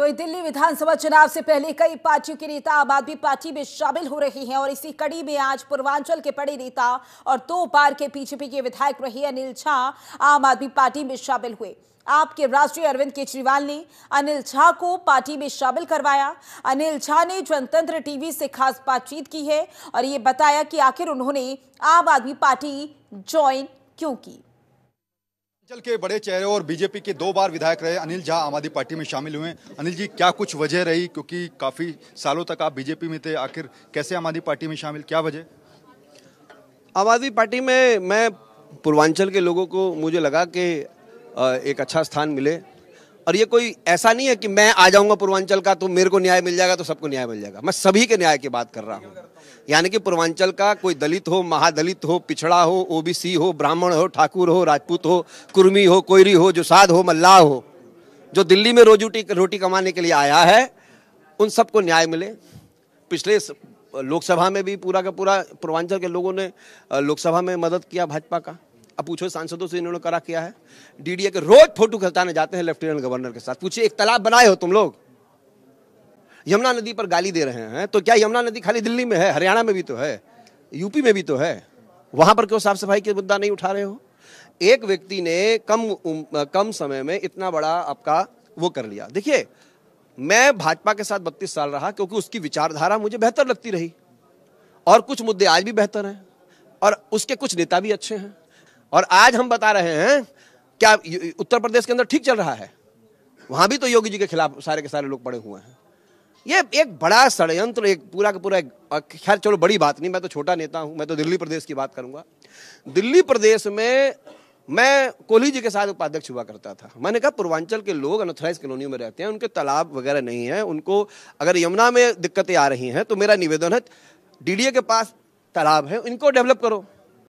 तो दिल्ली विधानसभा चुनाव से पहले कई पार्टियों के नेता आम आदमी पार्टी में शामिल हो रहे हैं और इसी कड़ी में आज पूर्वांचल के बड़े नेता और दो बार के बीजेपी के विधायक रहे अनिल झा आम आदमी पार्टी में शामिल हुए आपके राष्ट्रीय अरविंद केजरीवाल ने अनिल झा को पार्टी में शामिल करवाया अनिल झा ने जनतंत्र टीवी से खास बातचीत की है और ये बताया कि आखिर उन्होंने आम आदमी पार्टी ज्वाइन क्यों की हिमाचल के बड़े चेहरे और बीजेपी के दो बार विधायक रहे अनिल झा आम आदमी पार्टी में शामिल हुए अनिल जी क्या कुछ वजह रही क्योंकि काफ़ी सालों तक आप बीजेपी में थे आखिर कैसे आम आदमी पार्टी में शामिल क्या वजह आम आदमी पार्टी में मैं पूर्वांचल के लोगों को मुझे लगा कि एक अच्छा स्थान मिले और ये कोई ऐसा नहीं है कि मैं आ जाऊंगा पूर्वांचल का तो मेरे को न्याय मिल जाएगा तो सबको न्याय मिल जाएगा मैं सभी के न्याय की बात कर रहा हूँ यानी कि पूर्वांचल का कोई दलित हो महादलित हो पिछड़ा हो ओबीसी हो ब्राह्मण हो ठाकुर हो राजपूत हो कुर्मी हो कोयरी हो जुसाद हो मल्लाह हो जो दिल्ली में रोजी रोटी कमाने के लिए आया है उन सबको न्याय मिले पिछले लोकसभा में भी पूरा का पूरा पूर्वांचल के लोगों ने लोकसभा में मदद किया भाजपा का अब पूछो सांसदों से इन्होंने करा किया है डीडीए के रोज फोटो खिलताने जाते हैं लेफ्टिनेंट गवर्नर के साथ पूछिए एक तालाब बनाए हो तुम लोग यमुना नदी पर गाली दे रहे हैं तो क्या यमुना नदी खाली दिल्ली में है हरियाणा में भी तो है यूपी में भी तो है वहां पर क्यों साफ सफाई के मुद्दा नहीं उठा रहे हो एक व्यक्ति ने कम कम समय में इतना बड़ा आपका वो कर लिया देखिए मैं भाजपा के साथ बत्तीस साल रहा क्योंकि उसकी विचारधारा मुझे बेहतर लगती रही और कुछ मुद्दे आज भी बेहतर हैं और उसके कुछ नेता भी अच्छे हैं और आज हम बता रहे हैं क्या उत्तर प्रदेश के अंदर ठीक चल रहा है वहां भी तो योगी जी के खिलाफ सारे के सारे लोग पड़े हुए हैं ये एक बड़ा षडयंत्र एक पूरा का पूरा खैर चलो बड़ी बात नहीं मैं तो छोटा नेता हूं मैं तो दिल्ली प्रदेश की बात करूंगा दिल्ली प्रदेश में मैं कोहली जी के साथ उपाध्यक्ष हुआ करता था मैंने कहा पूर्वांचल के लोग अनथराइज कॉलोनियों में रहते हैं उनके तालाब वगैरह नहीं है उनको अगर यमुना में दिक्कतें आ रही हैं तो मेरा निवेदन है डीडीए के पास तालाब है इनको डेवलप करो